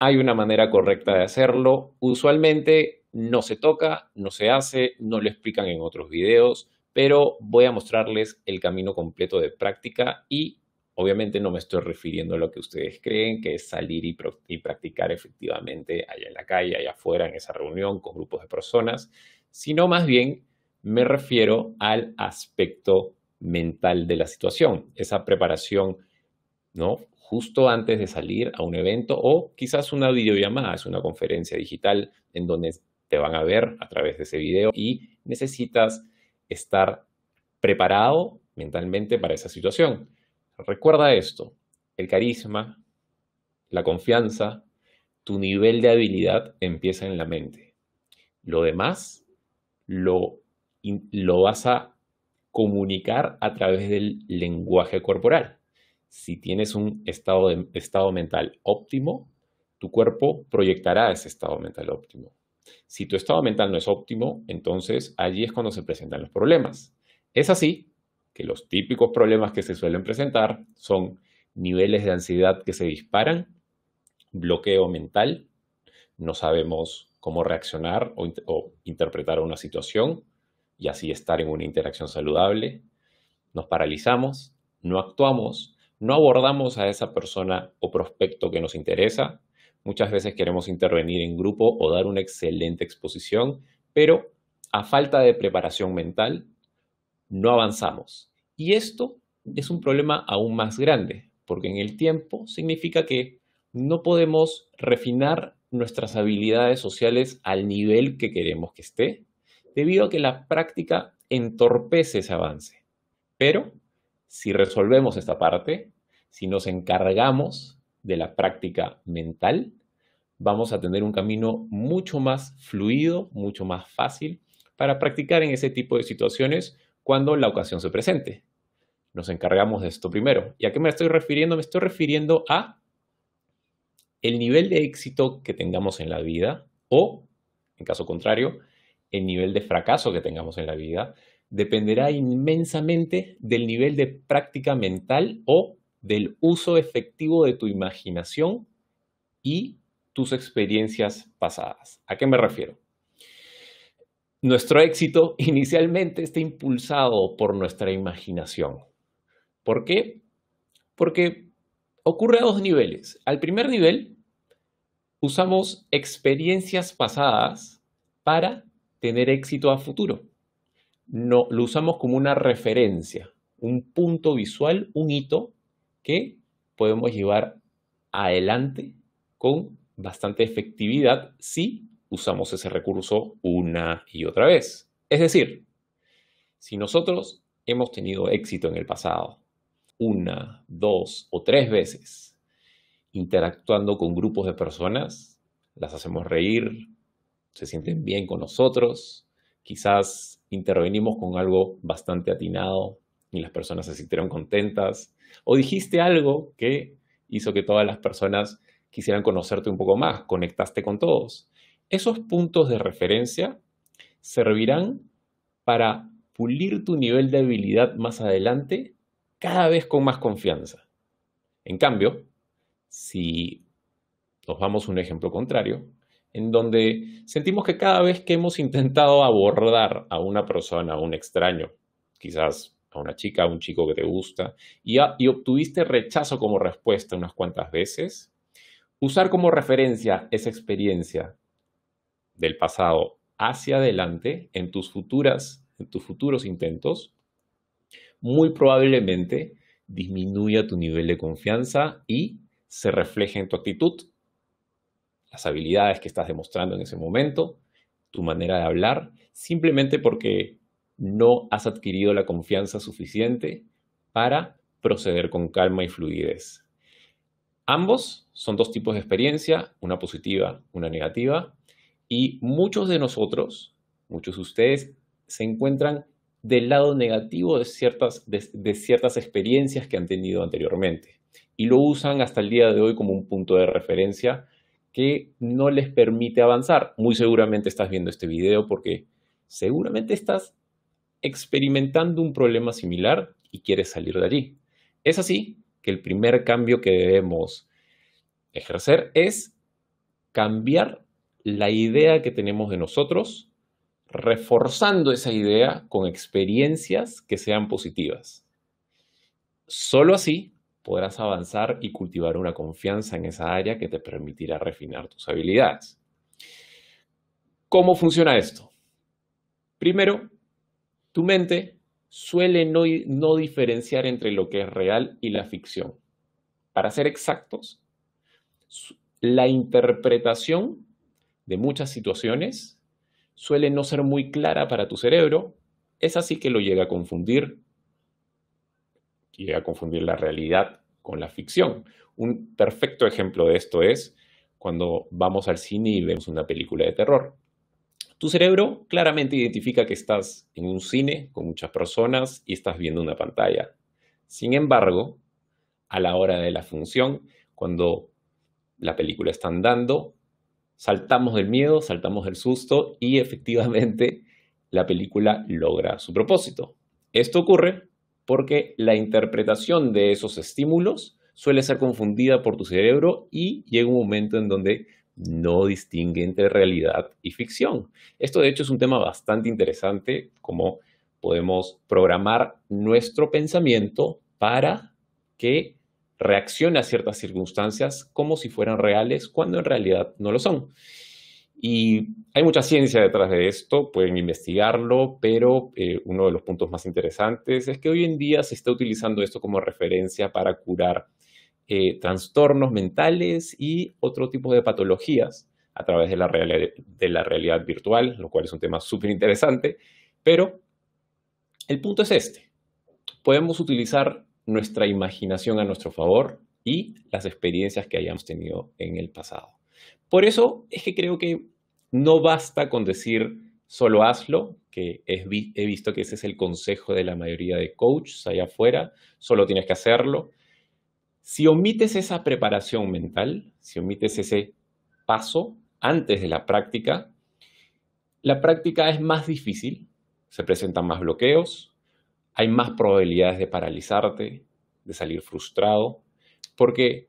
hay una manera correcta de hacerlo. Usualmente no se toca, no se hace, no lo explican en otros videos, pero voy a mostrarles el camino completo de práctica y obviamente no me estoy refiriendo a lo que ustedes creen, que es salir y, practicar efectivamente allá en la calle, allá afuera, en esa reunión con grupos de personas, sino más bien me refiero al aspecto mental de la situación, esa preparación ¿no? justo antes de salir a un evento o quizás una videollamada, es una conferencia digital en donde te van a ver a través de ese video y necesitas estar preparado mentalmente para esa situación. Recuerda esto, el carisma, la confianza, tu nivel de habilidad empieza en la mente. Lo demás lo, lo vas a comunicar a través del lenguaje corporal si tienes un estado, de, estado mental óptimo, tu cuerpo proyectará ese estado mental óptimo. Si tu estado mental no es óptimo, entonces allí es cuando se presentan los problemas. Es así que los típicos problemas que se suelen presentar son niveles de ansiedad que se disparan, bloqueo mental, no sabemos cómo reaccionar o, o interpretar una situación y así estar en una interacción saludable, nos paralizamos, no actuamos no abordamos a esa persona o prospecto que nos interesa. Muchas veces queremos intervenir en grupo o dar una excelente exposición, pero a falta de preparación mental, no avanzamos. Y esto es un problema aún más grande, porque en el tiempo significa que no podemos refinar nuestras habilidades sociales al nivel que queremos que esté, debido a que la práctica entorpece ese avance. Pero si resolvemos esta parte, si nos encargamos de la práctica mental, vamos a tener un camino mucho más fluido, mucho más fácil para practicar en ese tipo de situaciones cuando la ocasión se presente. Nos encargamos de esto primero. ¿Y a qué me estoy refiriendo? Me estoy refiriendo a el nivel de éxito que tengamos en la vida o, en caso contrario, el nivel de fracaso que tengamos en la vida dependerá inmensamente del nivel de práctica mental o del uso efectivo de tu imaginación y tus experiencias pasadas. ¿A qué me refiero? Nuestro éxito inicialmente está impulsado por nuestra imaginación. ¿Por qué? Porque ocurre a dos niveles. Al primer nivel, usamos experiencias pasadas para tener éxito a futuro lo usamos como una referencia, un punto visual, un hito que podemos llevar adelante con bastante efectividad si usamos ese recurso una y otra vez. Es decir, si nosotros hemos tenido éxito en el pasado una, dos o tres veces interactuando con grupos de personas, las hacemos reír, se sienten bien con nosotros, quizás intervenimos con algo bastante atinado y las personas se sintieron contentas, o dijiste algo que hizo que todas las personas quisieran conocerte un poco más, conectaste con todos. Esos puntos de referencia servirán para pulir tu nivel de habilidad más adelante cada vez con más confianza. En cambio, si nos vamos un ejemplo contrario, en donde sentimos que cada vez que hemos intentado abordar a una persona, a un extraño, quizás a una chica, a un chico que te gusta, y, obtuviste rechazo como respuesta unas cuantas veces, usar como referencia esa experiencia del pasado hacia adelante en tus futuras, en tus futuros intentos, muy probablemente disminuya tu nivel de confianza y se refleje en tu actitud las habilidades que estás demostrando en ese momento, tu manera de hablar, simplemente porque no has adquirido la confianza suficiente para proceder con calma y fluidez. Ambos son dos tipos de experiencia, una positiva, una negativa, y muchos de nosotros, muchos de ustedes, se encuentran del lado negativo de ciertas, de ciertas experiencias que han tenido anteriormente y lo usan hasta el día de hoy como un punto de referencia que no les permite avanzar. Muy seguramente estás viendo este video porque seguramente estás experimentando un problema similar y quieres salir de allí. Es así que el primer cambio que debemos ejercer es cambiar la idea que tenemos de nosotros, reforzando esa idea con experiencias que sean positivas. Solo así podrás avanzar y cultivar una confianza en esa área que te permitirá refinar tus habilidades. ¿Cómo funciona esto? Primero, tu mente suele no, no diferenciar entre lo que es real y la ficción. Para ser exactos, la interpretación de muchas situaciones suele no ser muy clara para tu cerebro, es así que lo llega a confundir y a confundir la realidad con la ficción. Un perfecto ejemplo de esto es cuando vamos al cine y vemos una película de terror. Tu cerebro claramente identifica que estás en un cine con muchas personas y estás viendo una pantalla. Sin embargo, a la hora de la función, cuando la película está andando, saltamos del miedo, saltamos del susto y efectivamente la película logra su propósito. Esto ocurre porque la interpretación de esos estímulos suele ser confundida por tu cerebro y llega un momento en donde no distingue entre realidad y ficción. Esto de hecho es un tema bastante interesante, como podemos programar nuestro pensamiento para que reaccione a ciertas circunstancias como si fueran reales cuando en realidad no lo son. Y hay mucha ciencia detrás de esto, pueden investigarlo, pero eh, uno de los puntos más interesantes es que hoy en día se está utilizando esto como referencia para curar eh, trastornos mentales y otro tipo de patologías a través de la, de la realidad virtual, lo cual es un tema súper interesante, pero el punto es este. Podemos utilizar nuestra imaginación a nuestro favor y las experiencias que hayamos tenido en el pasado. Por eso es que creo que no basta con decir solo hazlo, que he visto que ese es el consejo de la mayoría de coaches allá afuera, solo tienes que hacerlo. Si omites esa preparación mental, si omites ese paso antes de la práctica, la práctica es más difícil, se presentan más bloqueos, hay más probabilidades de paralizarte, de salir frustrado, porque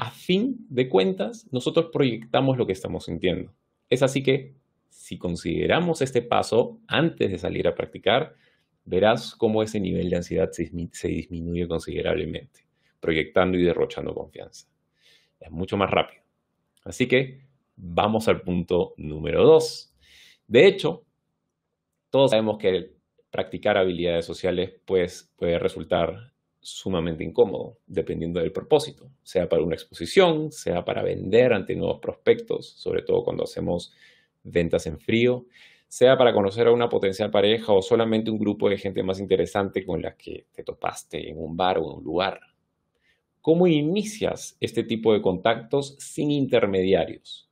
a fin de cuentas, nosotros proyectamos lo que estamos sintiendo. Es así que, si consideramos este paso antes de salir a practicar, verás cómo ese nivel de ansiedad se, disminuye considerablemente, proyectando y derrochando confianza. Es mucho más rápido. Así que vamos al punto número dos. De hecho, todos sabemos que practicar habilidades sociales pues, puede resultar sumamente incómodo, dependiendo del propósito, sea para una exposición, sea para vender ante nuevos prospectos, sobre todo cuando hacemos ventas en frío, sea para conocer a una potencial pareja o solamente un grupo de gente más interesante con la que te topaste en un bar o en un lugar. ¿Cómo inicias este tipo de contactos sin intermediarios?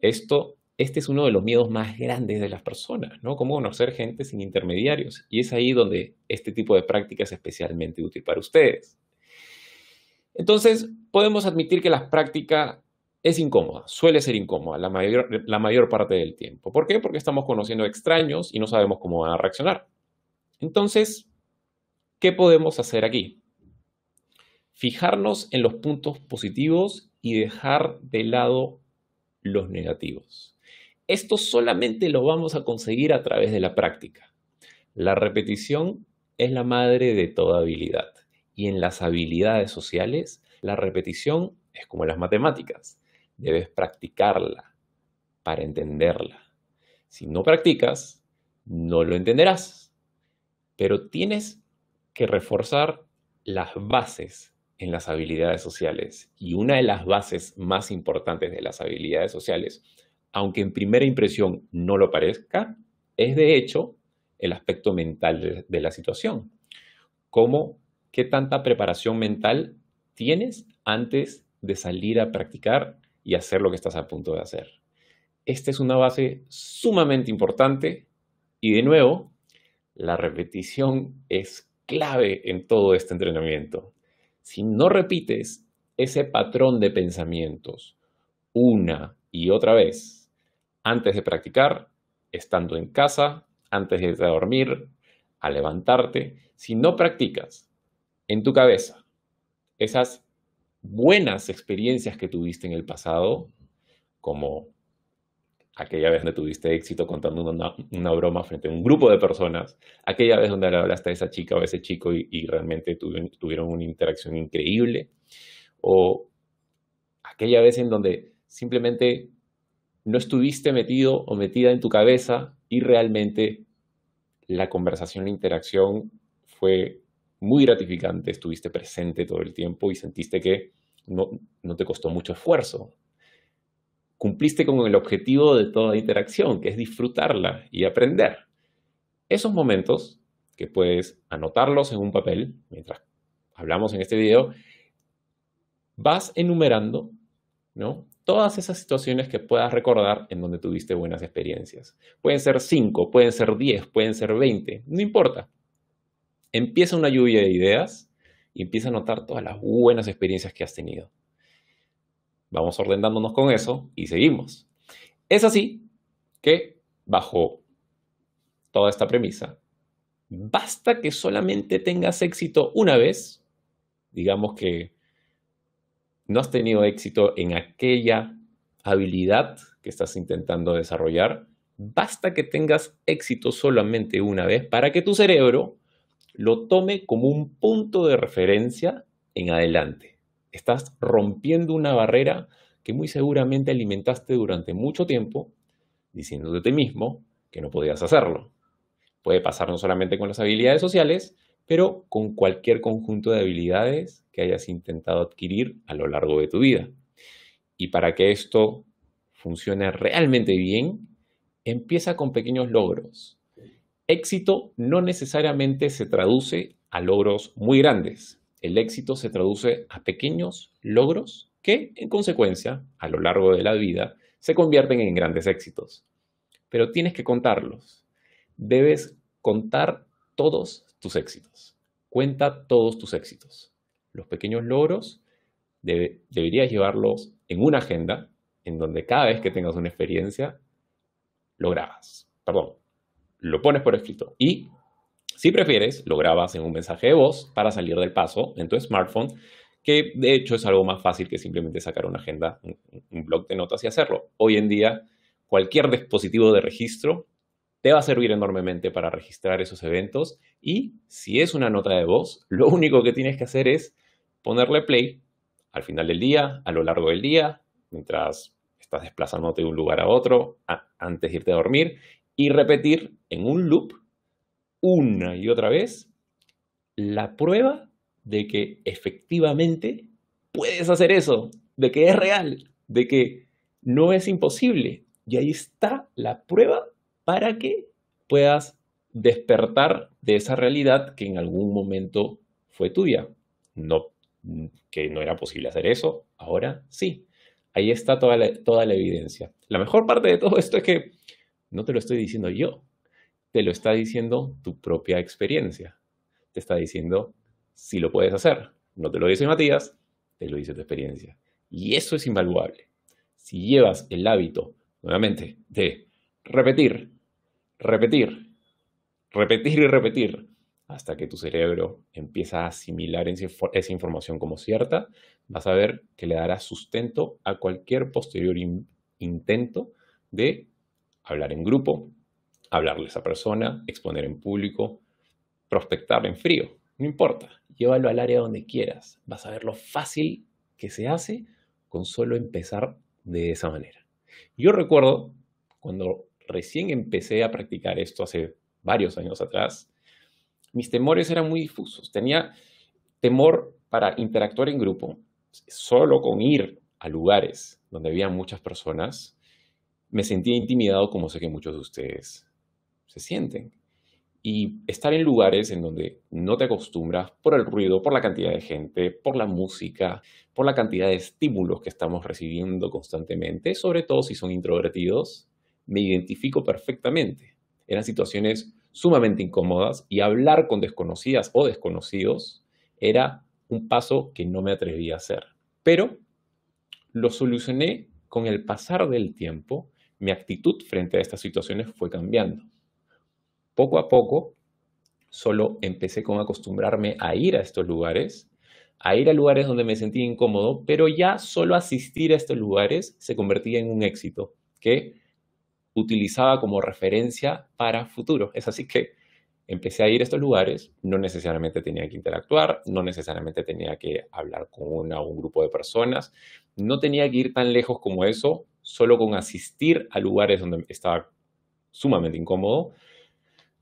Esto este es uno de los miedos más grandes de las personas, ¿no? Cómo conocer gente sin intermediarios. Y es ahí donde este tipo de práctica es especialmente útil para ustedes. Entonces, podemos admitir que la práctica es incómoda, suele ser incómoda la mayor, parte del tiempo. ¿Por qué? Porque estamos conociendo extraños y no sabemos cómo van a reaccionar. Entonces, ¿qué podemos hacer aquí? Fijarnos en los puntos positivos y dejar de lado los negativos. Esto solamente lo vamos a conseguir a través de la práctica. La repetición es la madre de toda habilidad y en las habilidades sociales la repetición es como las matemáticas. Debes practicarla para entenderla. Si no practicas, no lo entenderás. Pero tienes que reforzar las bases en las habilidades sociales. Y una de las bases más importantes de las habilidades sociales aunque en primera impresión no lo parezca, es de hecho el aspecto mental de, la situación. ¿Cómo, qué tanta preparación mental tienes antes de salir a practicar y hacer lo que estás a punto de hacer? Esta es una base sumamente importante y de nuevo, la repetición es clave en todo este entrenamiento. Si no repites ese patrón de pensamientos una y otra vez, antes de practicar, estando en casa, antes de dormir, a levantarte. Si no practicas en tu cabeza esas buenas experiencias que tuviste en el pasado, como aquella vez donde tuviste éxito contando una, broma frente a un grupo de personas, aquella vez donde le hablaste a esa chica o a ese chico y, realmente tuvieron, una interacción increíble, o aquella vez en donde simplemente no estuviste metido o metida en tu cabeza y realmente la conversación, la interacción fue muy gratificante, estuviste presente todo el tiempo y sentiste que no, no te costó mucho esfuerzo. Cumpliste con el objetivo de toda interacción, que es disfrutarla y aprender. Esos momentos que puedes anotarlos en un papel mientras hablamos en este video, vas enumerando ¿no? Todas esas situaciones que puedas recordar en donde tuviste buenas experiencias. Pueden ser 5, pueden ser 10, pueden ser 20, no importa. Empieza una lluvia de ideas y empieza a notar todas las buenas experiencias que has tenido. Vamos ordenándonos con eso y seguimos. Es así que bajo toda esta premisa, basta que solamente tengas éxito una vez, digamos que no has tenido éxito en aquella habilidad que estás intentando desarrollar, basta que tengas éxito solamente una vez para que tu cerebro lo tome como un punto de referencia en adelante. Estás rompiendo una barrera que muy seguramente alimentaste durante mucho tiempo diciéndote a ti mismo que no podías hacerlo. Puede pasar no solamente con las habilidades sociales, pero con cualquier conjunto de habilidades que hayas intentado adquirir a lo largo de tu vida. Y para que esto funcione realmente bien, empieza con pequeños logros. Éxito no necesariamente se traduce a logros muy grandes. El éxito se traduce a pequeños logros que, en consecuencia, a lo largo de la vida, se convierten en grandes éxitos. Pero tienes que contarlos. Debes contar todos tus éxitos. Cuenta todos tus éxitos. Los pequeños logros deberías llevarlos en una agenda en donde cada vez que tengas una experiencia, lo grabas. Perdón, lo pones por escrito. Y si prefieres, lo grabas en un mensaje de voz para salir del paso en tu smartphone, que de hecho es algo más fácil que simplemente sacar una agenda, un, un blog de notas y hacerlo. Hoy en día, cualquier dispositivo de registro te va a servir enormemente para registrar esos eventos y si es una nota de voz, lo único que tienes que hacer es ponerle play al final del día, a lo largo del día, mientras estás desplazándote de un lugar a otro, antes de irte a dormir, y repetir en un loop una y otra vez la prueba de que efectivamente puedes hacer eso, de que es real, de que no es imposible. Y ahí está la prueba para que puedas despertar de esa realidad que en algún momento fue tuya. No, que no era posible hacer eso, ahora sí. Ahí está toda toda la evidencia. La mejor parte de todo esto es que no te lo estoy diciendo yo, te lo está diciendo tu propia experiencia. Te está diciendo si lo puedes hacer. No te lo dice Matías, te lo dice tu experiencia. Y eso es invaluable. Si llevas el hábito, nuevamente, de repetir repetir, repetir y repetir, hasta que tu cerebro empieza a asimilar esa información como cierta, vas a ver que le dará sustento a cualquier posterior intento de hablar en grupo, hablarle a esa persona, exponer en público, prospectar en frío, no importa, llévalo al área donde quieras, vas a ver lo fácil que se hace con solo empezar de esa manera. Yo recuerdo cuando recién empecé a practicar esto hace varios años atrás, mis temores eran muy difusos. Tenía temor para interactuar en grupo, solo con ir a lugares donde había muchas personas, me sentía intimidado como sé que muchos de ustedes se sienten. Y estar en lugares en donde no te acostumbras por el ruido, por la cantidad de gente, por la música, por la cantidad de estímulos que estamos recibiendo constantemente, sobre todo si son introvertidos, me identifico perfectamente. Eran situaciones sumamente incómodas y hablar con desconocidas o desconocidos era un paso que no me atrevía a hacer. Pero lo solucioné con el pasar del tiempo, mi actitud frente a estas situaciones fue cambiando. Poco a poco, solo empecé con acostumbrarme a ir a estos lugares, a ir a lugares donde me sentía incómodo, pero ya solo asistir a estos lugares se convertía en un éxito, que utilizaba como referencia para futuro. Es así que empecé a ir a estos lugares, no necesariamente tenía que interactuar, no necesariamente tenía que hablar con un grupo de personas, no tenía que ir tan lejos como eso, solo con asistir a lugares donde estaba sumamente incómodo,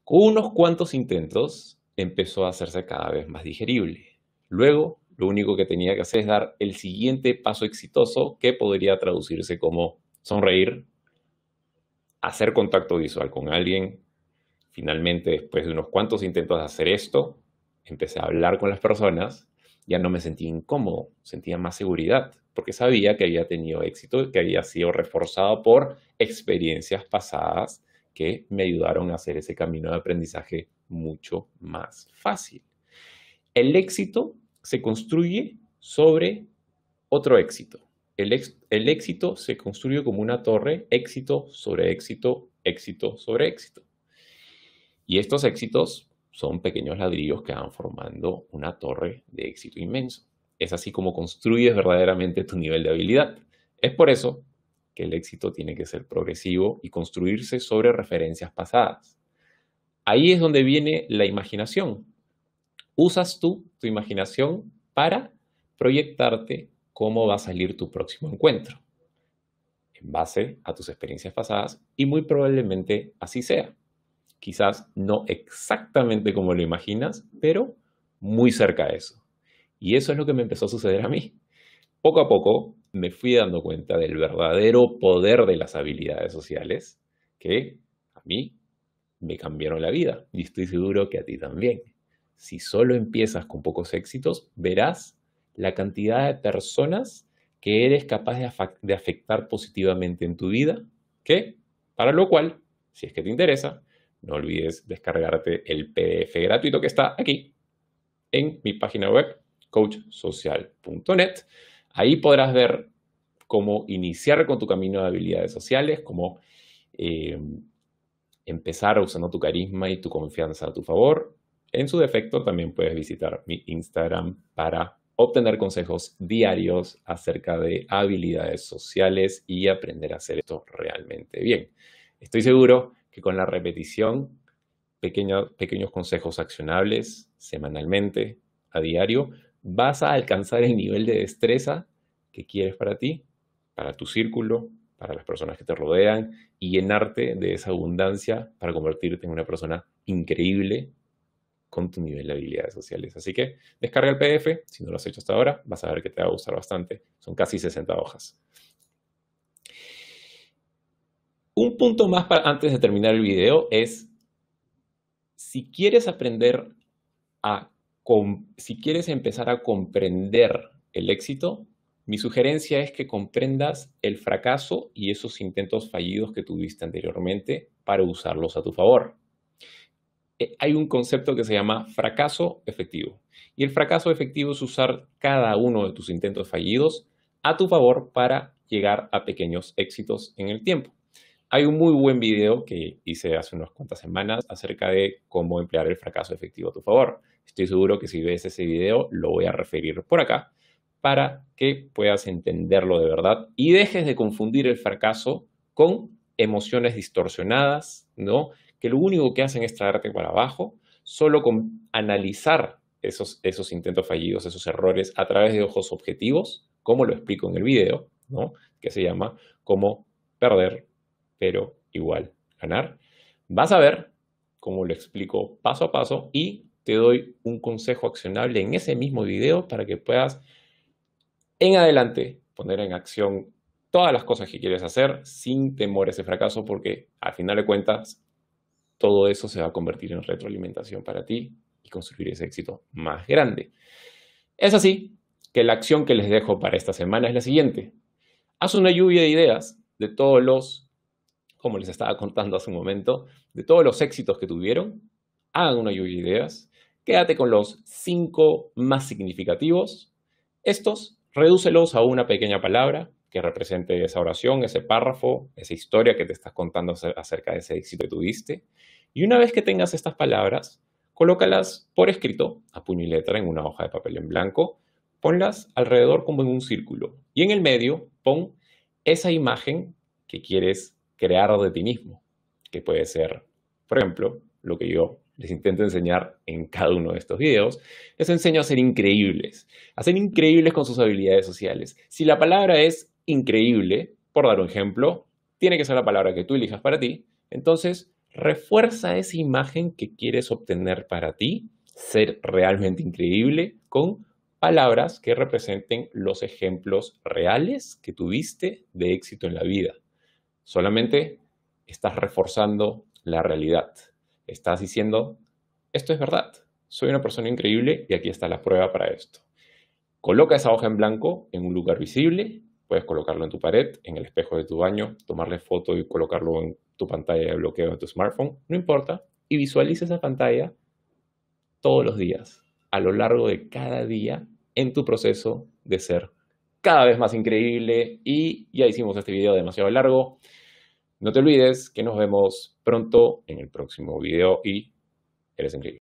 con unos cuantos intentos empezó a hacerse cada vez más digerible. Luego, lo único que tenía que hacer es dar el siguiente paso exitoso que podría traducirse como sonreír, hacer contacto visual con alguien. Finalmente, después de unos cuantos intentos de hacer esto, empecé a hablar con las personas, ya no me sentía incómodo, sentía más seguridad, porque sabía que había tenido éxito, que había sido reforzado por experiencias pasadas que me ayudaron a hacer ese camino de aprendizaje mucho más fácil. El éxito se construye sobre otro éxito. El, éxito se construye como una torre, éxito sobre éxito, éxito sobre éxito. Y estos éxitos son pequeños ladrillos que van formando una torre de éxito inmenso. Es así como construyes verdaderamente tu nivel de habilidad. Es por eso que el éxito tiene que ser progresivo y construirse sobre referencias pasadas. Ahí es donde viene la imaginación. Usas tú tu imaginación para proyectarte cómo va a salir tu próximo encuentro, en base a tus experiencias pasadas, y muy probablemente así sea. Quizás no exactamente como lo imaginas, pero muy cerca de eso. Y eso es lo que me empezó a suceder a mí. Poco a poco me fui dando cuenta del verdadero poder de las habilidades sociales que a mí me cambiaron la vida y estoy seguro que a ti también. Si solo empiezas con pocos éxitos, verás la cantidad de personas que eres capaz de, afectar positivamente en tu vida, que, para lo cual, si es que te interesa, no olvides descargarte el PDF gratuito que está aquí en mi página web, coachsocial.net. Ahí podrás ver cómo iniciar con tu camino de habilidades sociales, cómo eh, empezar usando tu carisma y tu confianza a tu favor. En su defecto, también puedes visitar mi Instagram para obtener consejos diarios acerca de habilidades sociales y aprender a hacer esto realmente bien. Estoy seguro que con la repetición, pequeños consejos accionables semanalmente, a diario, vas a alcanzar el nivel de destreza que quieres para ti, para tu círculo, para las personas que te rodean y llenarte de esa abundancia para convertirte en una persona increíble con tu nivel de habilidades sociales. Así que descarga el PDF, si no lo has hecho hasta ahora, vas a ver que te va a gustar bastante. Son casi 60 hojas. Un punto más para, antes de terminar el video es, si quieres aprender a, si quieres empezar a comprender el éxito, mi sugerencia es que comprendas el fracaso y esos intentos fallidos que tuviste anteriormente para usarlos a tu favor. Eh, hay un concepto que se llama fracaso efectivo. Y el fracaso efectivo es usar cada uno de tus intentos fallidos a tu favor para llegar a pequeños éxitos en el tiempo. Hay un muy buen video que hice hace unas cuantas semanas acerca de cómo emplear el fracaso efectivo a tu favor. Estoy seguro que si ves ese video lo voy a referir por acá para que puedas entenderlo de verdad y dejes de confundir el fracaso con emociones distorsionadas, ¿no? que lo único que hacen es traerte para abajo, solo con analizar esos, esos intentos fallidos, esos errores a través de ojos objetivos, como lo explico en el video, ¿no? que se llama cómo perder, pero igual ganar. Vas a ver cómo lo explico paso a paso y te doy un consejo accionable en ese mismo video para que puedas en adelante poner en acción todas las cosas que quieres hacer sin temor de ese fracaso porque al final de cuentas todo eso se va a convertir en retroalimentación para ti y construir ese éxito más grande. Es así que la acción que les dejo para esta semana es la siguiente. Haz una lluvia de ideas de todos los, como les estaba contando hace un momento, de todos los éxitos que tuvieron. Hagan una lluvia de ideas. Quédate con los cinco más significativos. Estos, redúcelos a una pequeña palabra que represente esa oración, ese párrafo, esa historia que te estás contando acerca de ese éxito que tuviste. Y una vez que tengas estas palabras, colócalas por escrito, a puño y letra, en una hoja de papel en blanco, ponlas alrededor como en un círculo y en el medio pon esa imagen que quieres crear de ti mismo, que puede ser, por ejemplo, lo que yo les intento enseñar en cada uno de estos videos, les enseño a ser increíbles, a ser increíbles con sus habilidades sociales. Si la palabra es increíble, por dar un ejemplo, tiene que ser la palabra que tú elijas para ti. Entonces, refuerza esa imagen que quieres obtener para ti, ser realmente increíble, con palabras que representen los ejemplos reales que tuviste de éxito en la vida. Solamente estás reforzando la realidad. Estás diciendo, esto es verdad, soy una persona increíble y aquí está la prueba para esto. Coloca esa hoja en blanco en un lugar visible Puedes colocarlo en tu pared, en el espejo de tu baño, tomarle foto y colocarlo en tu pantalla de bloqueo de tu smartphone, no importa, y visualiza esa pantalla todos los días, a lo largo de cada día, en tu proceso de ser cada vez más increíble. Y ya hicimos este video demasiado largo. No te olvides que nos vemos pronto en el próximo video y eres increíble.